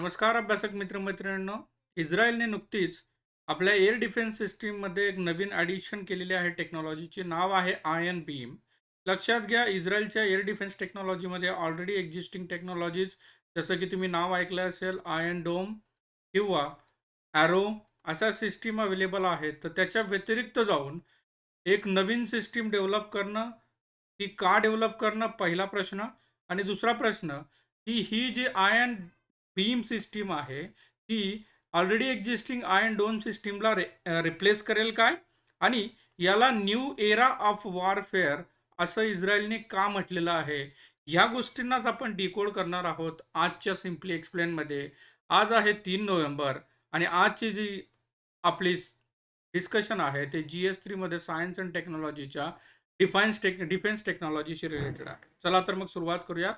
नमस्कार अभ्यासक मित्रमैत्रिणींनो इस्रायलने नुकतीच आपल्या एअर डिफेन्स सिस्टीममध्ये एक नवीन ॲडिशन केलेली आहे टेक्नॉलॉजीचे नाव आहे आयन बीम लक्षात घ्या इस्रायलच्या एअर डिफेन्स टेक्नॉलॉजीमध्ये ऑलरेडी एक्झिस्टिंग टेक्नॉलॉजीज जसं की तुम्ही नाव ऐकलं असेल आयन डोम किंवा ॲरो अशा सिस्टीम अवेलेबल आहेत तर त्याच्या व्यतिरिक्त जाऊन एक नवीन सिस्टीम डेव्हलप करणं की का डेव्हलप करणं पहिला प्रश्न आणि दुसरा प्रश्न की ही जी आयन भीम सिस्टीम आहे ती ऑलरेडी एक्झिस्टिंग आयन डोन सिस्टीमला रे रिप्लेस करेल काय आणि याला न्यू एरा ऑफ वॉरफेअर असं इस्रायलने का म्हटलेलं आहे ह्या गोष्टींनाच आपण डिकोड करणार आहोत आजच्या सिम्पली एक्सप्लेनमध्ये आज आहे तीन नोव्हेंबर आणि आजची जी आपली डिस्कशन आहे ते जी एस थ्रीमध्ये सायन्स अँड टेक्नॉलॉजीच्या डिफायन्स टेक डिफेन्स टेक्नॉलॉजीशी रिलेटेड आहे चला तर मग सुरुवात करूया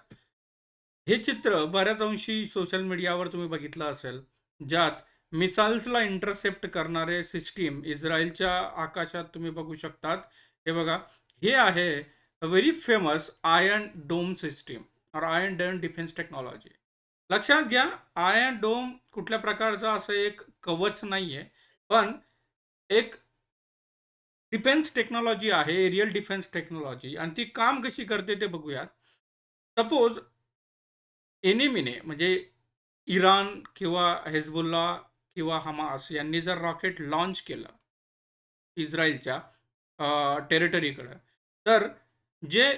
हे चित्र बऱ्याच अंशी सोशल मीडियावर तुम्ही बघितलं असेल ज्यात मिसाईल्सला इंटरसेप्ट करणारे सिस्टीम इस्रायलच्या आकाशात तुम्ही बघू शकतात हे बघा हे आहे very famous Iron Dome system और आयर्न डोम डिफेन्स टेक्नॉलॉजी लक्षात घ्या आयर्न डोम कुठल्या प्रकारचा असं एक कवच नाही आहे पण एक डिफेन्स टेक्नॉलॉजी आहे एरियल डिफेन्स टेक्नॉलॉजी आणि ती काम कशी करते ते बघूयात सपोज एनिमीने म्हणजे इराण किंवा हेजबुल्ला किंवा हमास यांनी जर रॉकेट लॉन्च केलं इस्रायलच्या टेरिटरीकडं तर जे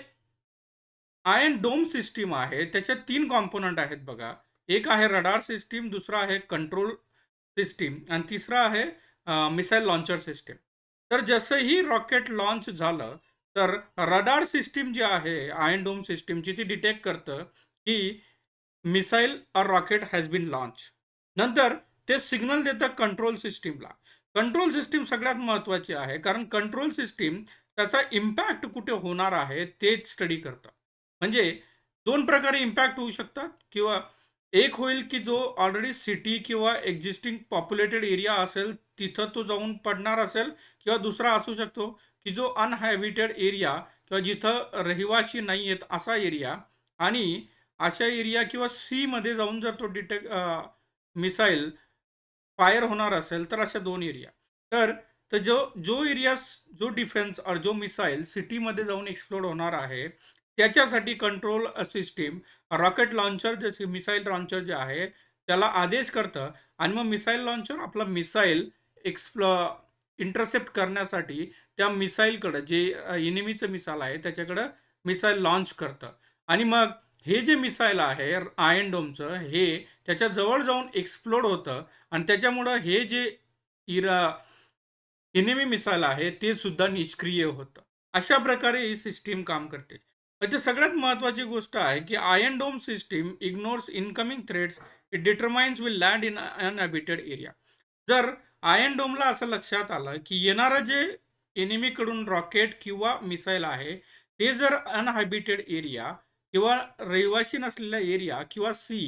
आयन डोम सिस्टीम आहे त्याच्या तीन कॉम्पोनंट आहेत बघा एक आहे रडार सिस्टीम दुसरा आहे कंट्रोल सिस्टीम आणि तिसरा आहे मिसाईल लॉन्चर सिस्टीम तर जसंही रॉकेट लॉन्च झालं तर रडार सिस्टीम जी आहे आयन डोम सिस्टीमची ती डिटेक्ट करतं की मिसाईल और रॉकेट हॅज बीन लॉन्च नंतर ते सिग्नल देतं कंट्रोल सिस्टीमला कंट्रोल सिस्टीम सगळ्यात महत्त्वाची आहे कारण कंट्रोल सिस्टीम त्याचा इम्पॅक्ट कुठे होणार आहे ते स्टडी करतं म्हणजे दोन प्रकारे इम्पॅक्ट होऊ शकतात किंवा एक होईल की जो ऑलरेडी सिटी किंवा एक्झिस्टिंग पॉप्युलेटेड एरिया असेल तिथं तो जाऊन पडणार असेल किंवा दुसरा असू शकतो की जो अनहॅबिटेड एरिया किंवा जिथं रहिवाशी नाही आहेत असा एरिया आणि अशा एरिया किंवा सीमध्ये जाऊन जर तो डिटेक्ट मिसाईल फायर होणार असेल तर अशा दोन एरिया तर तर जो जो एरिया जो डिफेन्स और जो मिसाईल सिटीमध्ये जाऊन एक्सप्लोड होणार आहे त्याच्यासाठी कंट्रोल सिस्टीम रॉकेट लॉन्चर जे मिसाईल लॉन्चर जे आहे त्याला आदेश करतं आणि मग मिसाईल लॉन्चर आपला मिसाईल एक्सप्लो इंटरसेप्ट करण्यासाठी त्या मिसाईलकडं जे इनिमीचं मिसाईल आहे त्याच्याकडं मिसाईल लॉन्च करतं आणि मग हे जे मिसाईल आहे आयन डोमचं हे त्याच्या जवळ जाऊन एक्सप्लोड होतं आणि त्याच्यामुळं हे जे इरा एनिमी मिसाईल आहे ते सुद्धा निष्क्रिय होतं अशा प्रकारे ही सिस्टीम काम करते इथे सगळ्यात महत्त्वाची गोष्ट आहे की Iron Dome system ignores incoming threats it determines will land in uninhabited area जर आयन डोमला असं लक्षात आलं की येणारं जे एनिमीकडून रॉकेट किंवा मिसाईल आहे ते जर अनहॅबिटेड एरिया किंवा रहिवासी नसलेला एरिया किंवा सी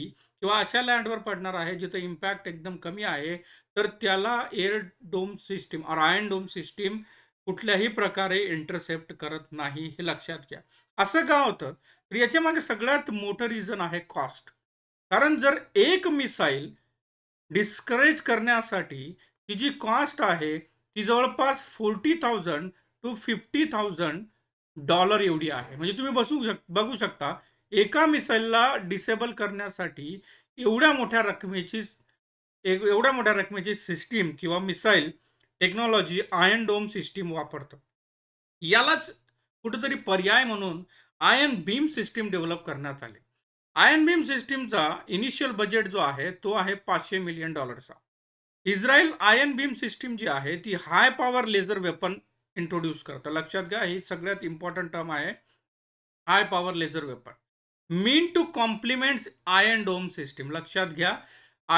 किंवा अशा लँडवर पडणार आहे जिथं इम्पॅक्ट एकदम कमी आहे तर त्याला एअर डोम सिस्टीम और आयन डोम सिस्टीम कुठल्याही प्रकारे इंटरसेप्ट करत नाही हे लक्षात घ्या असं का होतं तर याच्या मागे सगळ्यात मोठं रिझन आहे कॉस्ट कारण जर एक मिसाईल डिस्करेज करण्यासाठी ती जी कॉस्ट आहे ती जवळपास forty thousand to fifty thousand dollar एवढी आहे म्हणजे तुम्ही बसू शक बघू शकता एका मिसाईलला डिसेबल करण्यासाठी एवढ्या मोठ्या रकमेची एक एवढ्या मोठ्या रकमेची सिस्टीम किंवा missile technology Iron Dome system वापरतं यालाच कुठेतरी पर्याय म्हणून आयन बीम सिस्टीम डेव्हलप करण्यात आले आयन बीम सिस्टीमचा इनिशियल बजेट जो आहे तो आहे पाचशे मिलियन डॉलरचा इस्रायल आयन बीम सिस्टीम जी आहे ती high power laser weapon introduce करतो लक्षात घ्या ही सगळ्यात इम्पॉर्टंट टर्म आहे high power laser weapon mean to complements Iron Dome system लक्षात घ्या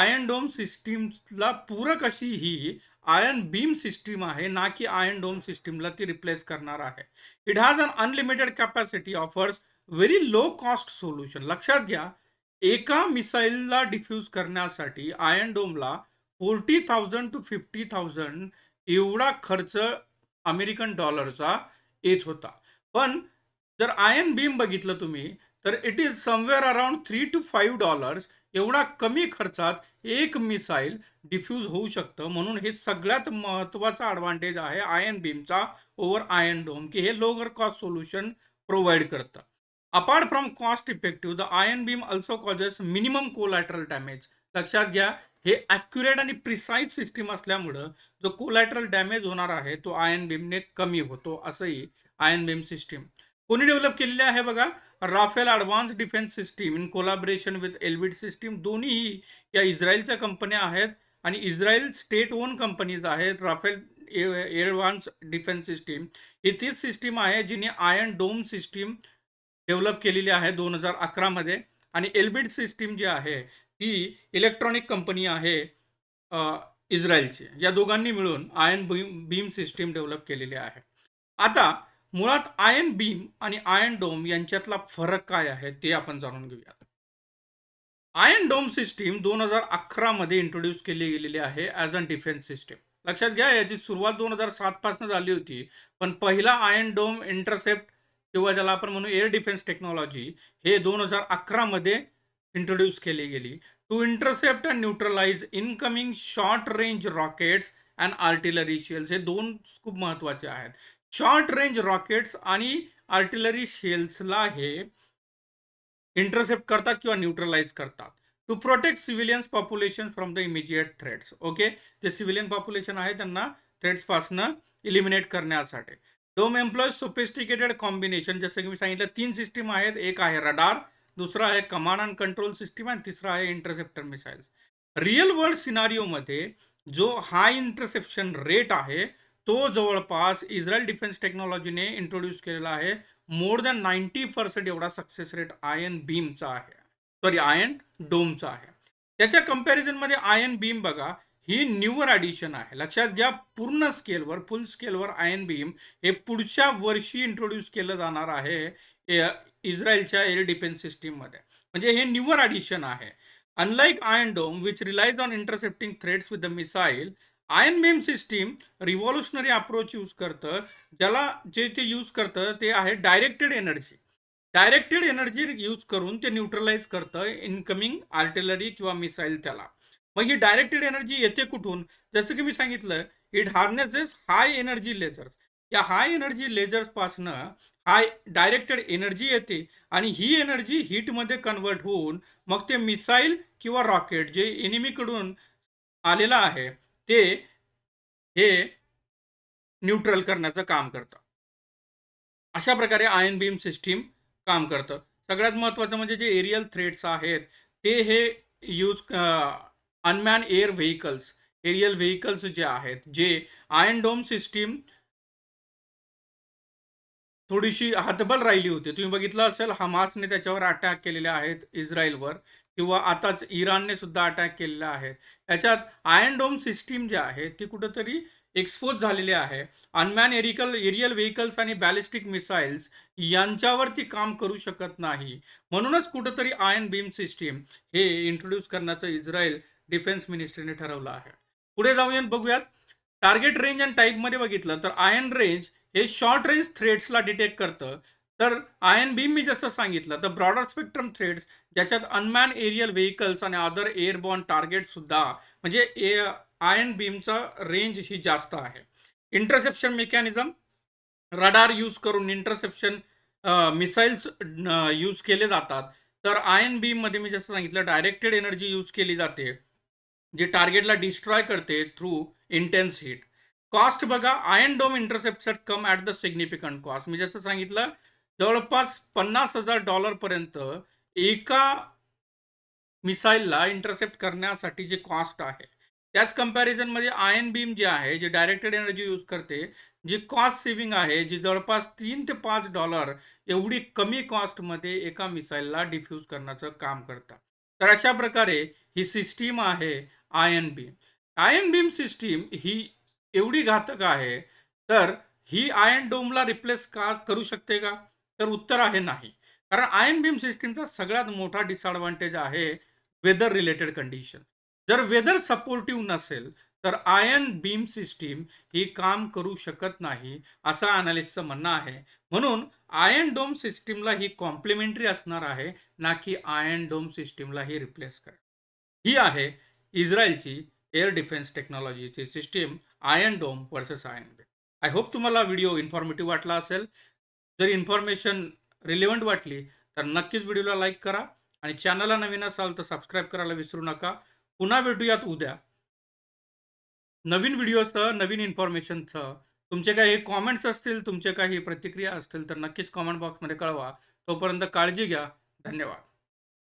आयन डोम सिस्टीमला पूरक अशी ही आयन बीम सिस्टीम आहे ना की आयन डोम सिस्टीमला ती रिप्लेस करणार आहे it has an unlimited capacity offers very low cost solution लक्षात घ्या एका मिसाईलला डिफ्यूज करण्यासाठी आयन डोमला forty thousand to fifty thousand एवढा खर्च अमेरिकन डॉलरचा येत होता पण जर आयन बीम बघितलं तुम्ही तर it is somewhere around three to five dollars एवढा कमी खर्चात एक मिसाईल डिफ्यूज होऊ शकतं म्हणून हे सगळ्यात महत्त्वाचा ॲडव्हान्टेज आहे आयन बीमचा ओव्हर आयन डोम की हे लोअर कॉस्ट सोल्युशन प्रोव्हाइड करतं apart from cost effective the Iron Beam also causes minimum collateral damage लक्षात घ्या हे अॅक्युरेट आणि प्रिसाईज सिस्टीम असल्यामुळं जो कोलॅटरल डॅमेज होणार आहे तो आयन बीमने कमी होतो असंही आयन बीम सिस्टीम कोणी डेव्हलप केलेली आहे बघा Rafael advance defence system in collaboration with Elbit system दोन्हीही या इस्रायलच्या कंपन्या आहेत आणि इस्रायल स्टेट ओन कंपनीज आहेत राफेल एडव्हान्स डिफेन्स सिस्टीम ही तीच सिस्टीम आहे जिने आयन डोम सिस्टीम डेव्हलप केलेली आहे दोन हजार अकरामध्ये आणि एलबीड सिस्टीम जी आहे ही इलेक्ट्रॉनिक कंपनी आहे इस्रायलची या दोघांनी मिळून Iron Beam beam system develop केलेली आहे आता मुळात आयन बीम आणि आयन डोम यांच्यातला फरक काय आहे ते आपण जाणून घेऊयात आयन डोम सिस्टीम दोन हजार अकरामध्ये इंट्रोड्यूस केली गेलेली आहे ॲज अ डिफेन्स सिस्टीम लक्षात घ्या याची सुरुवात दोन हजार सातपासून झाली होती पण पहिला आयन डोम इंटरसेप्ट किंवा ज्याला आपण म्हणू एअर डिफेन्स टेक्नॉलॉजी हे दोन हजार अकरामध्ये इंट्रोड्यूस केली गेली to intercept and neutralise incoming short range rockets and artillery shells हे दोन खूप महत्त्वाचे आहेत शॉर्ट रेंज रॉकेट्स आणि आर्टिलरी शेल्सला हे इंटरसेप्ट करतात किंवा न्यूट्रलाइज करतात to protect civilians population from the immediate threats okay जे सिव्हिलियन पॉप्युलेशन आहे त्यांना पासून इलिमिनेट करण्यासाठी डोम एम्प्लॉईज सोफिस्टिकेटेड कॉम्बिनेशन जसं की मी सांगितलं तीन सिस्टीम आहेत एक आहे रडार दुसरा आहे कमांड अँड कंट्रोल सिस्टीम आणि तिसरा आहे इंटरसेप्टर मिसाईल्स रिअल वर्ल्ड सिनारिओमध्ये जो हाय इंटरसेप्शन रेट आहे तो जवळपास इस्रायल डिफेन्स टेक्नॉलॉजीने इंट्रोड्यूस केलेला आहे मोर दॅन नाईन्टी पर्सेंट एवढा सक्सेस रेट आयन बीमचा आहे सॉरी आयन डोमचा आहे त्याच्या मध्ये आयन बीम बघा ही न्यूअर ऍडिशन आहे लक्षात घ्या पूर्ण स्केलवर फुल स्केलवर आयन बीम हे पुढच्या वर्षी इंट्रोड्यूस केलं जाणार आहे इस्रायलच्या एअर डिफेन्स मध्ये म्हणजे हे न्यूअर ॲडिशन आहे unlike Iron Dome which relies on intercepting threats with the Iron Beam system revolutionary approach use करतं ज्याला जे ते यूज करतं ते आहे directed energy directed energy use करून ते न्यूट्रलाइज करतं इनकमिंग आर्टिलरी किंवा मिसाईल त्याला मग ही डायरेक्टेड एनर्जी येते कुठून जसं की मी सांगितलं it harnesses high energy lasers या हाय एनर्जी लेझर्सपासनं हाय डायरेक्टेड एनर्जी येते आणि ही एनर्जी मध्ये कन्वर्ट होऊन मग ते मिसाईल किंवा रॉकेट जे एनिमीकडून आलेलं आहे ते हे न्यूट्रल करण्याचं काम करतं अशा प्रकारे आयन बीम सिस्टीम काम करतं सगळ्यात महत्त्वाचं म्हणजे जे एरियल थ्रेट्स आहेत ते हे use unmanned air vehicles aerial vehicles जे आहेत जे आयन डोम सिस्टीम थोडीशी हतबल राहिली होती तुम्ही बघितलं असेल हमासने त्याच्यावर अटॅक केलेले आहेत इस्रायलवर किंवा आताच इराणने सुद्धा अटॅक केलेला आहे त्याच्यात आयन डोम सिस्टीम जे आहे ती कुठंतरी एक्सपोज झालेली आहे अनमॅन एरिकल एरियल व्हेकल्स आणि बॅलिस्टिक मिसाईल्स यांच्यावरती काम करू शकत नाही म्हणूनच कुठंतरी आयन बीम सिस्टीम हे इंट्रोड्यूस करण्याचं इस्रायल डिफेन्स मिनिस्ट्रीने ठरवलं आहे पुढे जाऊयात बघूयात टार्गेट रेंज अँड टाईपमध्ये बघितलं तर आयन रेंज हे शॉर्ट रेंज थ्रेड्सला डिटेक्ट करतं तर आयन बीम मी जसं सांगितलं तर ब्रॉडर स्पेक्ट्रम थ्रेड्स ज्याच्यात अनमॅन एरियल व्हेकल्स आणि अदर एअरबॉर्न टार्गेटसुद्धा म्हणजे ए आयन बीमचा रेंज ही जास्त आहे इंटरसेप्शन मेकॅनिझम रडार यूज करून इंटरसेप्शन मिसाईल्स यूज केले जातात तर आयन बीममध्ये मी जसं सांगितलं डायरेक्टेड एनर्जी यूज केली जाते जे टार्गेटला डिस्ट्रॉय करते थ्रू इंटेन्स हिट कॉस्ट बघा Iron Dome interceptors come at the significant cost मी जसं सांगितलं जवळपास पन्नास हजार डॉलरपर्यंत एका मिसाईलला इंटरसेप्ट करण्यासाठी जे कॉस्ट आहे त्याच कम्पॅरिझनमध्ये आयन बीम जे आहे जे डायरेक्टेड एनर्जी यूज करते जी कॉस्ट सेव्हिंग आहे जी जवळपास तीन ते पाच डॉलर एवढी कमी कॉस्टमध्ये एका मिसाईलला डिफ्यूज करण्याचं काम करतात तर अशा प्रकारे ही सिस्टीम आहे iron beam iron beam system ही एवढी घातक आहे तर ही आयन डोमला रिप्लेस का करू शकते का तर उत्तर आहे नाही कारण आयन बीम सिस्टीमचा सगळ्यात मोठा डिसअडवांटेज आहे वेदर रिलेटेड कंडिशन जर वेदर सपोर्टिव्ह नसेल तर आयन बीम सिस्टीम ही काम करू शकत नाही असं अनालिस्टचं म्हणणं आहे म्हणून आयन डोम सिस्टीमला ही कॉम्प्लिमेंटरी असणार आहे ना की आयन डोम सिस्टीमला ही रिप्लेस कर ही आहे इस्रायलची एअर डिफेन्स टेक्नॉलॉजीची system iron dome versus iron डे आय होप तुम्हाला व्हिडिओ इन्फॉर्मेटिव्ह वाटला असेल जर इन्फॉर्मेशन रिलेवंट वाटली तर नक्कीच व्हिडिओला लाईक करा आणि चॅनलला नवीन असाल तर सबस्क्राईब करायला विसरू नका पुन्हा भेटूयात उद्या नवीन व्हिडिओसह नवीन इन्फॉर्मेशनसह तुमचे काही कॉमेंट्स असतील तुमचे काही प्रतिक्रिया असतील तर नक्कीच कॉमेंट बॉक्समध्ये कळवा तोपर्यंत काळजी घ्या धन्यवाद